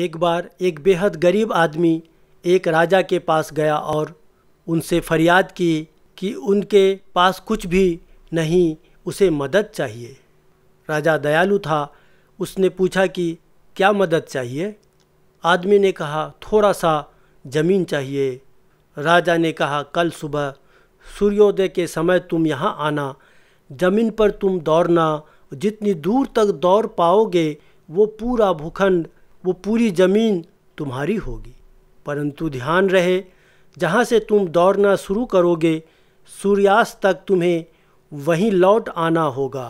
एक बार एक बेहद गरीब आदमी एक राजा के पास गया और उनसे फरियाद की कि उनके पास कुछ भी नहीं उसे मदद चाहिए राजा दयालु था उसने पूछा कि क्या मदद चाहिए आदमी ने कहा थोड़ा सा ज़मीन चाहिए राजा ने कहा कल सुबह सूर्योदय के समय तुम यहाँ आना ज़मीन पर तुम दौड़ना जितनी दूर तक दौड़ पाओगे वो पूरा भूखंड वो पूरी ज़मीन तुम्हारी होगी परंतु ध्यान रहे जहाँ से तुम दौड़ना शुरू करोगे सूर्यास्त तक तुम्हें वहीं लौट आना होगा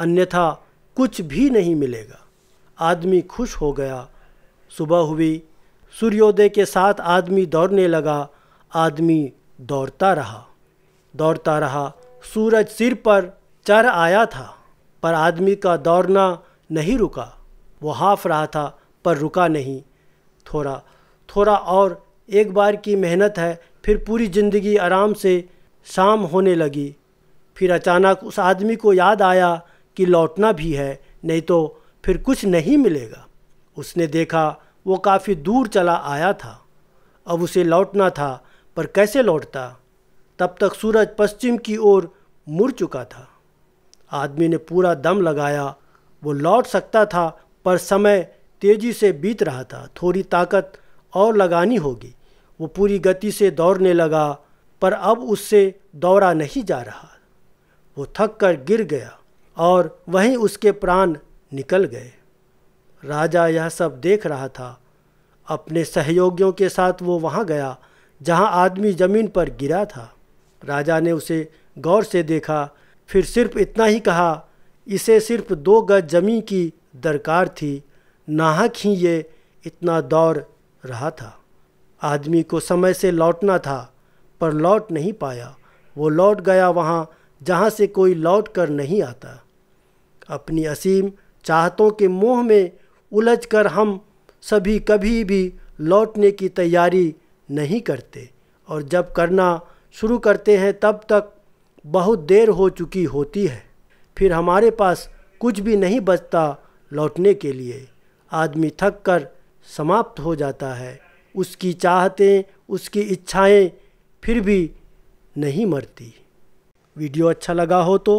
अन्यथा कुछ भी नहीं मिलेगा आदमी खुश हो गया सुबह हुई सूर्योदय के साथ आदमी दौड़ने लगा आदमी दौड़ता रहा दौड़ता रहा सूरज सिर पर चढ़ आया था पर आदमी का दौड़ना नहीं रुका वो हाफ रहा था पर रुका नहीं थोड़ा थोड़ा और एक बार की मेहनत है फिर पूरी ज़िंदगी आराम से शाम होने लगी फिर अचानक उस आदमी को याद आया कि लौटना भी है नहीं तो फिर कुछ नहीं मिलेगा उसने देखा वो काफ़ी दूर चला आया था अब उसे लौटना था पर कैसे लौटता तब तक सूरज पश्चिम की ओर मुड़ चुका था आदमी ने पूरा दम लगाया वो लौट सकता था पर समय तेज़ी से बीत रहा था थोड़ी ताकत और लगानी होगी वो पूरी गति से दौड़ने लगा पर अब उससे दौड़ा नहीं जा रहा वो थक कर गिर गया और वहीं उसके प्राण निकल गए राजा यह सब देख रहा था अपने सहयोगियों के साथ वो वहाँ गया जहाँ आदमी ज़मीन पर गिरा था राजा ने उसे गौर से देखा फिर सिर्फ इतना ही कहा इसे सिर्फ दो गज ज़मीन की दरकार थी नाहक ही ये इतना दौर रहा था आदमी को समय से लौटना था पर लौट नहीं पाया वो लौट गया वहाँ जहाँ से कोई लौट कर नहीं आता अपनी असीम चाहतों के मोह में उलझ कर हम सभी कभी भी लौटने की तैयारी नहीं करते और जब करना शुरू करते हैं तब तक बहुत देर हो चुकी होती है फिर हमारे पास कुछ भी नहीं बचता लौटने के लिए आदमी थक कर समाप्त हो जाता है उसकी चाहतें उसकी इच्छाएं फिर भी नहीं मरती वीडियो अच्छा लगा हो तो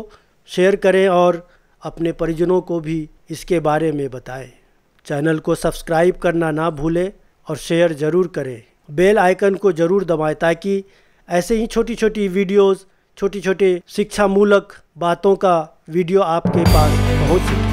शेयर करें और अपने परिजनों को भी इसके बारे में बताएं चैनल को सब्सक्राइब करना ना भूलें और शेयर ज़रूर करें बेल आइकन को ज़रूर दबाएं ताकि ऐसे ही छोटी छोटी वीडियोस, छोटी छोटे शिक्षा मूलक बातों का वीडियो आपके पास पहुँच सके